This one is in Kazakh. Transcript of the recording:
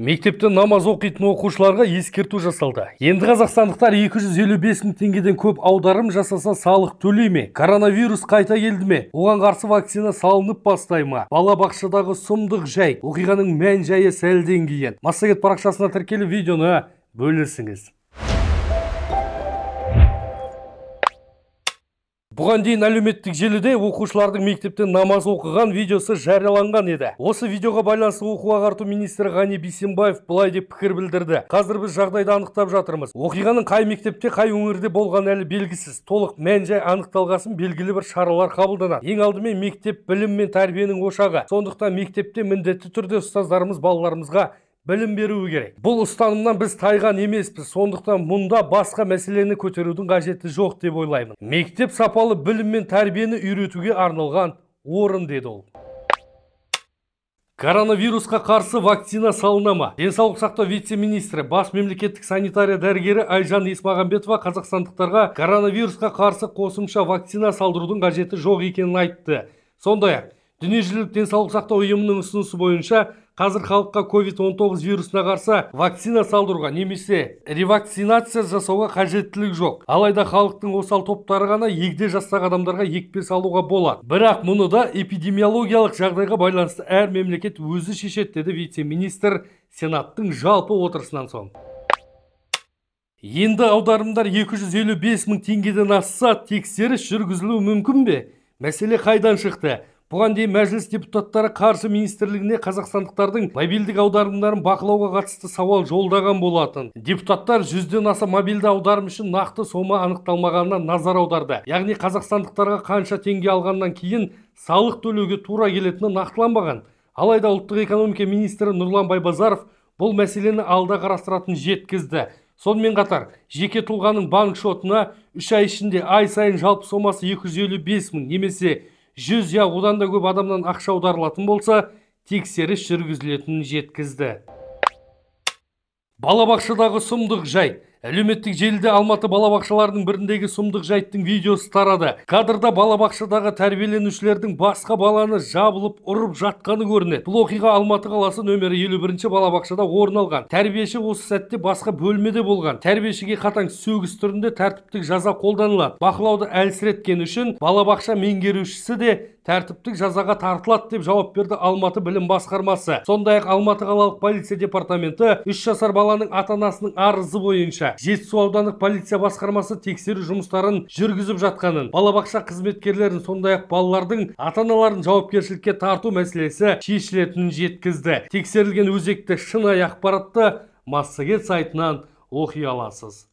Мектепті намаз оқитын оқушыларға ескерту жасалды. Енді қазақстандықтар 255 мың теңгеден көп аударым жасаса салық төлей ме? Коронавирус қайта келді ме? Оған қарсы вакцина салынып бастай ма? Балабақшадағы сұмдық жай, оқиғаның мән жайы сәлден кейін. Массагет парақшасына тіркеліп видеоны бөлісіңіз. бұған дейін әлеуметтік желіде оқушылардың мектепте намаз оқыған видеосы жарияланған еді осы видеоға байланысты оқу ағарту министрі ғани бейсенбаев былай деп пікір білдірді қазір біз жағдайды анықтап жатырмыз оқиғаның қай мектепте қай өңірде болғаны әлі белгісіз толық мән жай анықталғасын белгілі бір шаралар қабылданады ең алдымен мектеп білім мен тәрбиенің ошағы сондықтан мектепте міндетті түрде ұстаздарымыз балаларымызға білім беруі керек бұл ұстанымнан біз тайған емеспіз сондықтан мұнда басқа мәселені көтерудің қажеті жоқ деп ойлаймын мектеп сапалы білім мен тәрбиені үйретуге арналған орын деді ол Коронавирусқа қарсы вакцина салына ма? Денсаулық сақтау вице-министрі, бас мемлекеттік санитария дәрігері Айжан Есмағамбетова қазақстандықтарға коронавирусқа қарсы қосымша вакцина салдырудың қажеті жоқ екенін айтты. Сондай ақ, Дүниежүзілік денсаулық сақтау ұйымының ұсынысы бойынша қазір халыққа COVID-19 вирусына қарсы вакцина салдыруға немесе ревакцинация жасауға қажеттілік жоқ. Алайда халықтың осал топтары ғана егде жастағы адамдарға екпе салуға болады. Бірақ мұны да эпидемиологиялық жағдайға байланысты әр мемлекет өзі шешеді деді вице-министр Сенаттың жалпы отырысынан соң. Енді аударымдар 255 мың теңгеден асса тексеріс жүргізілуі мүмкін бе? Мәселе қайдан шықты? бұған дейін мәжіліс депутаттары қаржы министрлігіне қазақстандықтардың мобильдік аударымдарын бақылауға қатысты сауал жолдаған болатын депутаттар жүзден аса мобильді аударым үшін нақты сома анықталмағанына назар аударды яғни қазақстандықтарға қанша теңге алғаннан кейін салық төлеуге тура келетіні нақтыланбаған алайда ұлттық экономика министрі нұрлан байбазаров бұл мәселені алда қарастыратынын жеткізді сонымен қатар жеке тұлғаның банк шотына үш ай ішінде ай сайын жалпы сомасы 255 мың немесе жүз я одан да көп адамнан ақша аударылатын болса тексеріс жүргізілетінін жеткізді балабақшадағы сұмдық жайт әлеуметтік желіде алматы балабақшаларының біріндегі сұмдық жайттың видеосы тарады кадрда балабақшадағы тәрбиеленушілердің басқа баланы жабылып ұрып жатқаны көрінеді бұл оқиға алматы қаласы нөмірі елу бірінші балабақшада орын алған тәрбиеші осы сәтте басқа бөлмеде болған тәрбиешіге қатаң сөгіс түрінде тәртіптік жаза қолданылады бақылауды әлсіреткені үшін балабақша меңгерушісі де тәртіптік жазаға тартылады деп жауап берді Алматы білім басқармасы. Сондай-ақ Алматы қалалық полиция департаменті үш жасар баланың ата-анасының арызы бойынша Жетісу аудандық полиция басқармасы тексеру жұмыстарын жүргізіп жатқанын, балабақша қызметкерлерін сондай-ақ балалардың ата-аналарын жауапкершілікке тарту мәселесі шешілетінін жеткізді. Тексерілген өзекті шынайы ақпаратты массагет сайтынан оқи аласыз.